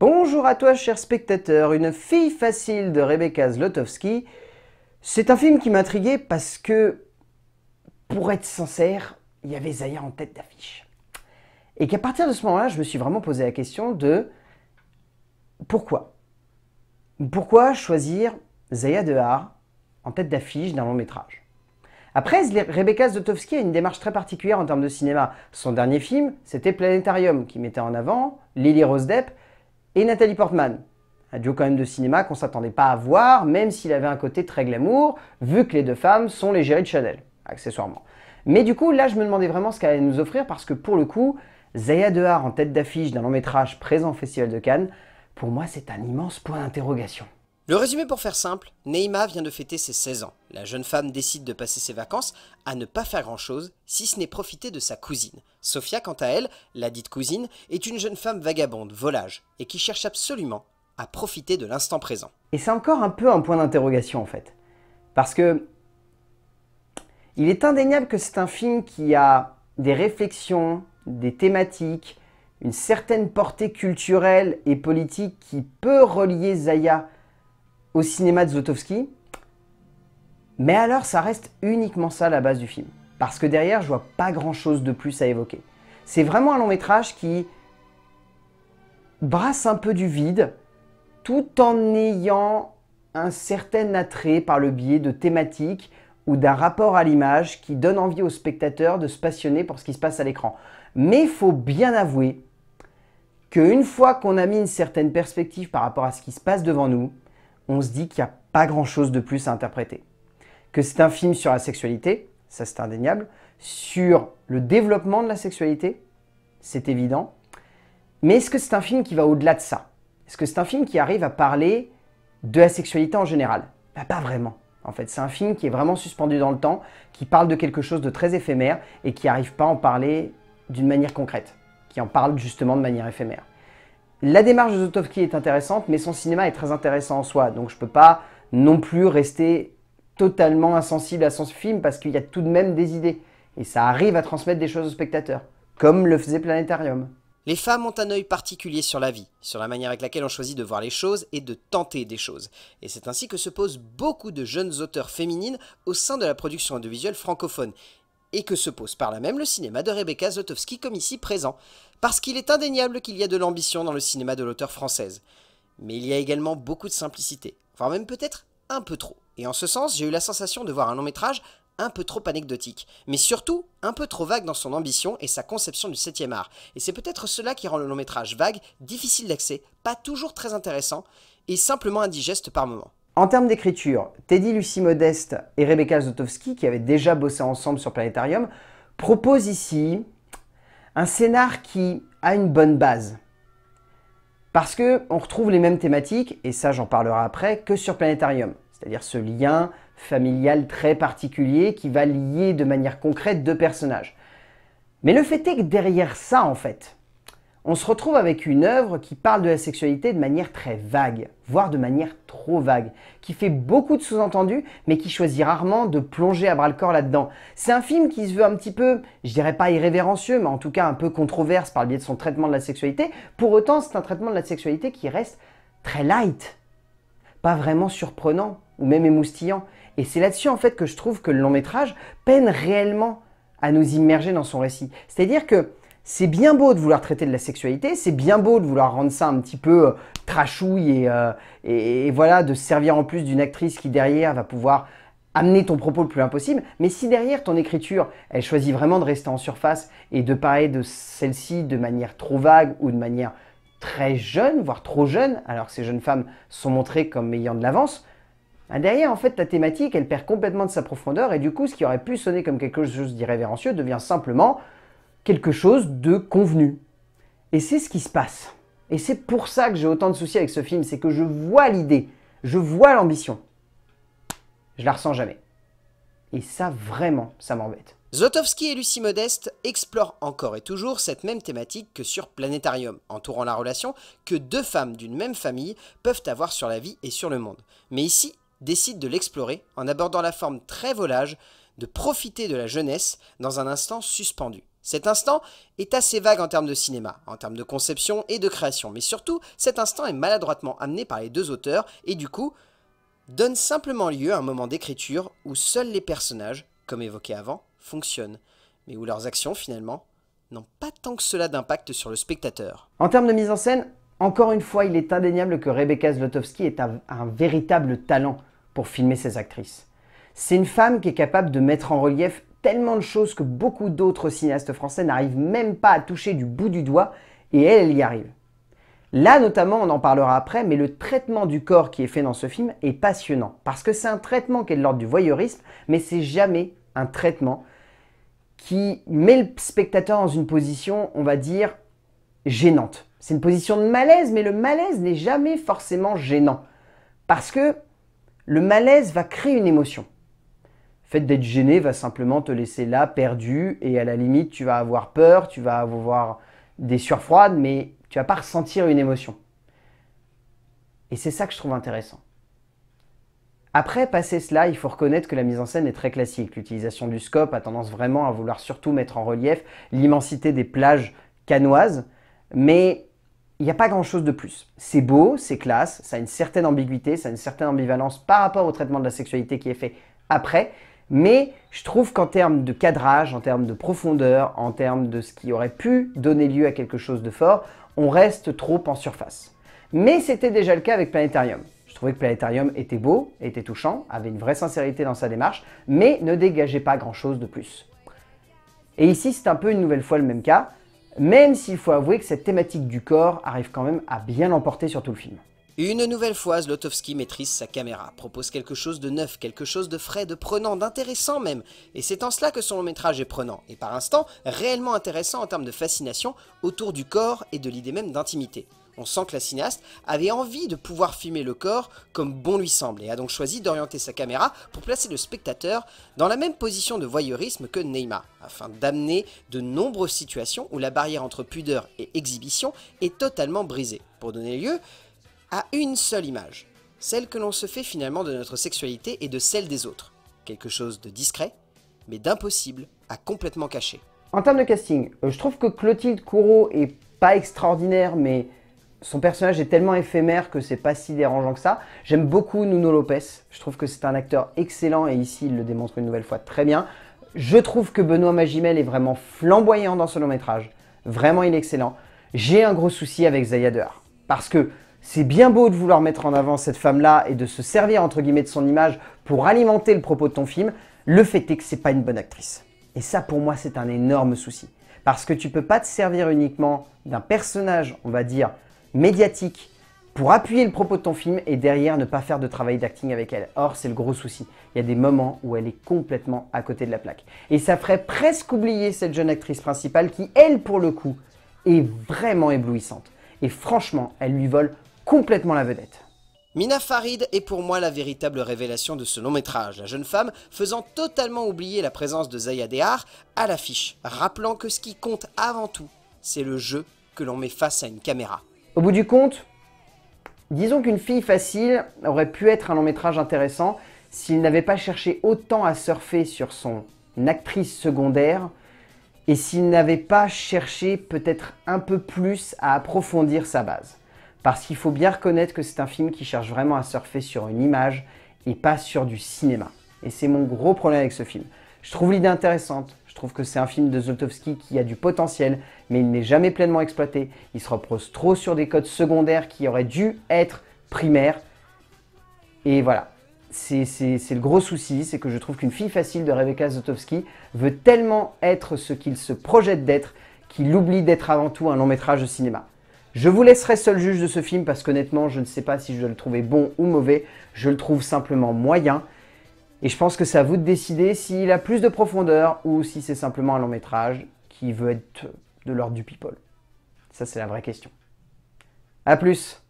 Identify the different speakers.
Speaker 1: Bonjour à toi, cher spectateur. Une fille facile de Rebecca Zlotowski. C'est un film qui m'intriguait parce que, pour être sincère, il y avait Zaya en tête d'affiche. Et qu'à partir de ce moment-là, je me suis vraiment posé la question de pourquoi Pourquoi choisir Zaya Dehar en tête d'affiche d'un long métrage après, Rebecca Zlotowski a une démarche très particulière en termes de cinéma. Son dernier film, c'était Planétarium, qui mettait en avant Lily Rose Depp, et Nathalie Portman. Un duo quand même de cinéma qu'on s'attendait pas à voir, même s'il avait un côté très glamour, vu que les deux femmes sont les gérées de Chanel, accessoirement. Mais du coup, là, je me demandais vraiment ce qu'elle allait nous offrir, parce que pour le coup, Zaya Dehar en tête d'affiche d'un long métrage présent au Festival de Cannes, pour moi, c'est un immense point d'interrogation. Le résumé pour faire simple, Neyma vient de fêter ses 16 ans. La jeune femme décide de passer ses vacances à ne pas faire grand-chose, si ce n'est profiter de sa cousine. Sofia, quant à elle, la dite cousine, est une jeune femme vagabonde, volage, et qui cherche absolument à profiter de l'instant présent. Et c'est encore un peu un point d'interrogation en fait. Parce que il est indéniable que c'est un film qui a des réflexions, des thématiques, une certaine portée culturelle et politique qui peut relier Zaya au cinéma de Zotowski. Mais alors, ça reste uniquement ça la base du film. Parce que derrière, je vois pas grand chose de plus à évoquer. C'est vraiment un long métrage qui brasse un peu du vide, tout en ayant un certain attrait par le biais de thématiques ou d'un rapport à l'image qui donne envie aux spectateurs de se passionner pour ce qui se passe à l'écran. Mais il faut bien avouer qu'une fois qu'on a mis une certaine perspective par rapport à ce qui se passe devant nous, on se dit qu'il n'y a pas grand-chose de plus à interpréter. Que c'est un film sur la sexualité, ça c'est indéniable, sur le développement de la sexualité, c'est évident, mais est-ce que c'est un film qui va au-delà de ça Est-ce que c'est un film qui arrive à parler de la sexualité en général bah, Pas vraiment. En fait, c'est un film qui est vraiment suspendu dans le temps, qui parle de quelque chose de très éphémère et qui n'arrive pas à en parler d'une manière concrète, qui en parle justement de manière éphémère. La démarche de Zotovki est intéressante, mais son cinéma est très intéressant en soi, donc je ne peux pas non plus rester totalement insensible à son film parce qu'il y a tout de même des idées. Et ça arrive à transmettre des choses aux spectateurs, comme le faisait Planétarium. Les femmes ont un œil particulier sur la vie, sur la manière avec laquelle on choisit de voir les choses et de tenter des choses. Et c'est ainsi que se posent beaucoup de jeunes auteurs féminines au sein de la production audiovisuelle francophone et que se pose par là même le cinéma de Rebecca Zotowski comme ici présent, parce qu'il est indéniable qu'il y a de l'ambition dans le cinéma de l'auteur française. Mais il y a également beaucoup de simplicité, voire même peut-être un peu trop. Et en ce sens, j'ai eu la sensation de voir un long métrage un peu trop anecdotique, mais surtout un peu trop vague dans son ambition et sa conception du 7 art. Et c'est peut-être cela qui rend le long métrage vague, difficile d'accès, pas toujours très intéressant, et simplement indigeste par moments. En termes d'écriture, Teddy Lucie Modeste et Rebecca Zotowski, qui avaient déjà bossé ensemble sur Planétarium, proposent ici un scénar qui a une bonne base. Parce qu'on retrouve les mêmes thématiques, et ça j'en parlerai après, que sur Planétarium. C'est-à-dire ce lien familial très particulier qui va lier de manière concrète deux personnages. Mais le fait est que derrière ça, en fait, on se retrouve avec une œuvre qui parle de la sexualité de manière très vague, voire de manière trop vague, qui fait beaucoup de sous-entendus, mais qui choisit rarement de plonger à bras-le-corps là-dedans. C'est un film qui se veut un petit peu, je dirais pas irrévérencieux, mais en tout cas un peu controverse par le biais de son traitement de la sexualité. Pour autant, c'est un traitement de la sexualité qui reste très light, pas vraiment surprenant, ou même émoustillant. Et c'est là-dessus en fait que je trouve que le long métrage peine réellement à nous immerger dans son récit. C'est-à-dire que c'est bien beau de vouloir traiter de la sexualité, c'est bien beau de vouloir rendre ça un petit peu euh, trachouille euh, et, voilà, de servir en plus d'une actrice qui derrière va pouvoir amener ton propos le plus impossible. Mais si derrière ton écriture, elle choisit vraiment de rester en surface et de parler de celle-ci de manière trop vague ou de manière très jeune, voire trop jeune, alors que ces jeunes femmes sont montrées comme ayant de l'avance, bah, derrière, en fait, ta thématique, elle perd complètement de sa profondeur et du coup, ce qui aurait pu sonner comme quelque chose d'irrévérencieux devient simplement quelque chose de convenu. Et c'est ce qui se passe. Et c'est pour ça que j'ai autant de soucis avec ce film, c'est que je vois l'idée, je vois l'ambition. Je la ressens jamais. Et ça, vraiment, ça m'embête. Zotowski et Lucie Modeste explorent encore et toujours cette même thématique que sur Planétarium, entourant la relation que deux femmes d'une même famille peuvent avoir sur la vie et sur le monde. Mais ici, décident de l'explorer en abordant la forme très volage de profiter de la jeunesse dans un instant suspendu. Cet instant est assez vague en termes de cinéma, en termes de conception et de création, mais surtout, cet instant est maladroitement amené par les deux auteurs et du coup, donne simplement lieu à un moment d'écriture où seuls les personnages, comme évoqué avant, fonctionnent, mais où leurs actions finalement n'ont pas tant que cela d'impact sur le spectateur. En termes de mise en scène, encore une fois, il est indéniable que Rebecca Zlotowski est un, un véritable talent pour filmer ses actrices. C'est une femme qui est capable de mettre en relief tellement de choses que beaucoup d'autres cinéastes français n'arrivent même pas à toucher du bout du doigt, et elle, elle y arrive. Là notamment, on en parlera après, mais le traitement du corps qui est fait dans ce film est passionnant, parce que c'est un traitement qui est de l'ordre du voyeurisme, mais c'est jamais un traitement qui met le spectateur dans une position, on va dire, gênante. C'est une position de malaise, mais le malaise n'est jamais forcément gênant, parce que le malaise va créer une émotion fait d'être gêné va simplement te laisser là, perdu, et à la limite, tu vas avoir peur, tu vas avoir des surfroides, mais tu vas pas ressentir une émotion. Et c'est ça que je trouve intéressant. Après, passer cela, il faut reconnaître que la mise en scène est très classique. L'utilisation du scope a tendance vraiment à vouloir surtout mettre en relief l'immensité des plages canoises, mais il n'y a pas grand-chose de plus. C'est beau, c'est classe, ça a une certaine ambiguïté, ça a une certaine ambivalence par rapport au traitement de la sexualité qui est fait après, mais je trouve qu'en termes de cadrage, en termes de profondeur, en termes de ce qui aurait pu donner lieu à quelque chose de fort, on reste trop en surface. Mais c'était déjà le cas avec Planétarium. Je trouvais que Planétarium était beau, était touchant, avait une vraie sincérité dans sa démarche, mais ne dégageait pas grand-chose de plus. Et ici, c'est un peu une nouvelle fois le même cas, même s'il faut avouer que cette thématique du corps arrive quand même à bien l'emporter sur tout le film une nouvelle fois, Zlotowski maîtrise sa caméra, propose quelque chose de neuf, quelque chose de frais, de prenant, d'intéressant même. Et c'est en cela que son long métrage est prenant, et par instant, réellement intéressant en termes de fascination autour du corps et de l'idée même d'intimité. On sent que la cinéaste avait envie de pouvoir filmer le corps comme bon lui semble et a donc choisi d'orienter sa caméra pour placer le spectateur dans la même position de voyeurisme que Neymar, afin d'amener de nombreuses situations où la barrière entre pudeur et exhibition est totalement brisée, pour donner lieu à une seule image, celle que l'on se fait finalement de notre sexualité et de celle des autres. Quelque chose de discret, mais d'impossible à complètement cacher. En termes de casting, euh, je trouve que Clotilde Courreau est pas extraordinaire, mais son personnage est tellement éphémère que c'est pas si dérangeant que ça. J'aime beaucoup Nuno Lopez, je trouve que c'est un acteur excellent et ici il le démontre une nouvelle fois très bien. Je trouve que Benoît Magimel est vraiment flamboyant dans ce long métrage. Vraiment, il est excellent. J'ai un gros souci avec Zaya Parce que c'est bien beau de vouloir mettre en avant cette femme-là et de se servir entre guillemets de son image pour alimenter le propos de ton film. Le fait est que c'est pas une bonne actrice. Et ça, pour moi, c'est un énorme souci. Parce que tu peux pas te servir uniquement d'un personnage, on va dire, médiatique pour appuyer le propos de ton film et derrière ne pas faire de travail d'acting avec elle. Or, c'est le gros souci. Il y a des moments où elle est complètement à côté de la plaque. Et ça ferait presque oublier cette jeune actrice principale qui, elle, pour le coup, est vraiment éblouissante. Et franchement, elle lui vole complètement la vedette. Mina Farid est pour moi la véritable révélation de ce long métrage, la jeune femme faisant totalement oublier la présence de Zaya Dehar à l'affiche, rappelant que ce qui compte avant tout, c'est le jeu que l'on met face à une caméra. Au bout du compte, disons qu'une fille facile aurait pu être un long métrage intéressant s'il n'avait pas cherché autant à surfer sur son actrice secondaire et s'il n'avait pas cherché peut-être un peu plus à approfondir sa base. Parce qu'il faut bien reconnaître que c'est un film qui cherche vraiment à surfer sur une image et pas sur du cinéma. Et c'est mon gros problème avec ce film. Je trouve l'idée intéressante, je trouve que c'est un film de Zotowski qui a du potentiel, mais il n'est jamais pleinement exploité. Il se repose trop sur des codes secondaires qui auraient dû être primaires. Et voilà, c'est le gros souci, c'est que je trouve qu'une fille facile de Rebecca Zotowski veut tellement être ce qu'il se projette d'être qu'il oublie d'être avant tout un long métrage de cinéma. Je vous laisserai seul juge de ce film parce qu'honnêtement, je ne sais pas si je dois le trouver bon ou mauvais. Je le trouve simplement moyen. Et je pense que c'est à vous de décider s'il a plus de profondeur ou si c'est simplement un long métrage qui veut être de l'ordre du people. Ça, c'est la vraie question. A plus